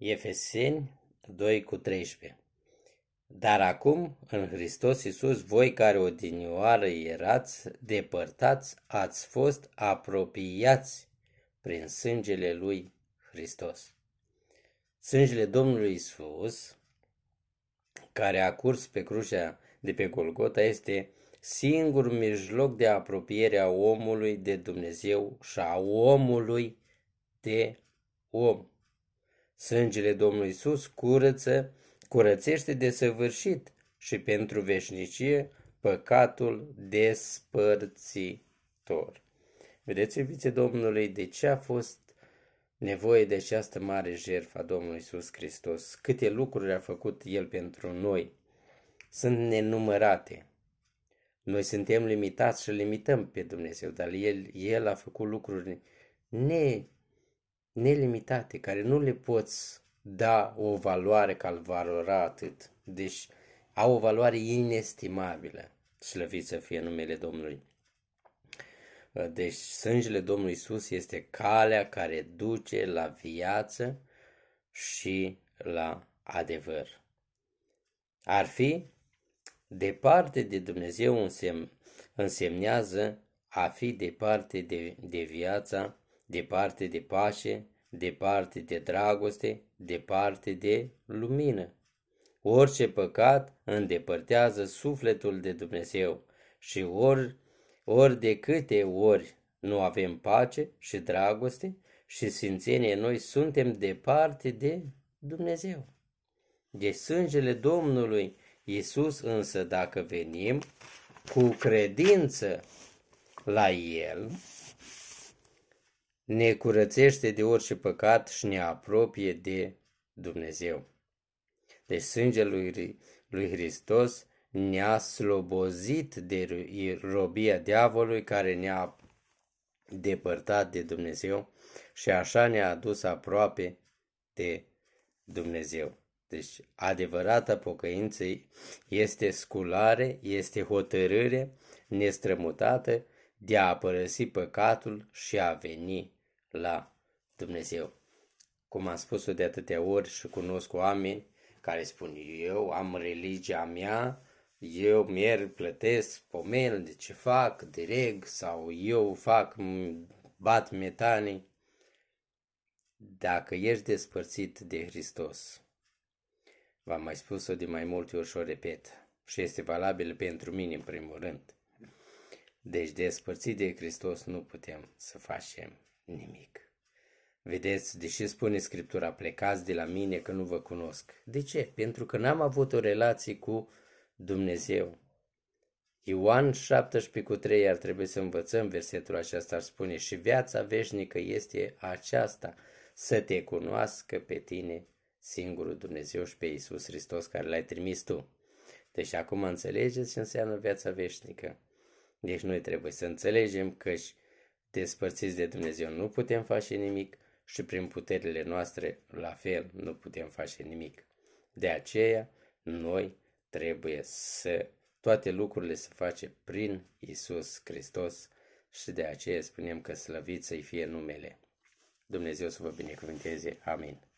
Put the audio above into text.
Efeseni 2 cu 13 Dar acum, în Hristos Iisus, voi care odinioară erați, depărtați, ați fost apropiați prin sângele lui Hristos. Sângele Domnului Iisus, care a curs pe crucea de pe Golgota, este singur mijloc de apropiere a omului de Dumnezeu și a omului de om. Sângele Domnului Isus curăță, curățește de săvârșit și pentru veșnicie păcatul despărțitor. Vedeți, iubițe Domnului, de ce a fost nevoie de această mare jertfă a Domnului Isus Hristos? Câte lucruri a făcut El pentru noi? Sunt nenumărate. Noi suntem limitați și limităm pe Dumnezeu, dar El, El a făcut lucruri ne nelimitate, care nu le poți da o valoare ca valora atât. Deci au o valoare inestimabilă, slăvit să fie numele Domnului. Deci sângele Domnului Isus este calea care duce la viață și la adevăr. Ar fi departe de Dumnezeu însem, însemnează a fi departe de, de viața departe de pace, departe de dragoste, departe de lumină. Orice păcat îndepărtează sufletul de Dumnezeu și ori, ori de câte ori nu avem pace și dragoste și sfințenie, noi suntem departe de Dumnezeu. De sângele Domnului Isus însă, dacă venim cu credință la El, ne curățește de orice păcat și ne apropie de Dumnezeu. Deci sângele lui, lui Hristos ne-a slobozit de robia diavolului care ne-a depărtat de Dumnezeu și așa ne-a adus aproape de Dumnezeu. Deci adevărata pocăință este sculare, este hotărâre nestrămutată de a părăsi păcatul și a veni la Dumnezeu. Cum am spus-o de atâtea ori și cunosc oameni care spun eu am religia mea, eu merg, plătesc pomeni de ce fac, de reg sau eu fac, bat metanii. Dacă ești despărțit de Hristos, v-am mai spus-o de mai multe ori și o repet, și este valabil pentru mine în primul rând – deci despărțit de Hristos nu putem să facem nimic. Vedeți, deși spune Scriptura, plecați de la mine că nu vă cunosc. De ce? Pentru că n-am avut o relație cu Dumnezeu. Ioan 17 cu 3 ar trebui să învățăm versetul acesta, ar spune, și viața veșnică este aceasta, să te cunoască pe tine singurul Dumnezeu și pe Iisus Hristos care l-ai trimis tu. Deci acum înțelegeți ce înseamnă viața veșnică. Deci noi trebuie să înțelegem că și despărțiți de Dumnezeu nu putem face nimic și prin puterile noastre la fel nu putem face nimic. De aceea noi trebuie să toate lucrurile se face prin Isus Hristos și de aceea spunem că slăvit să-i fie numele. Dumnezeu să vă binecuvânteze. Amin.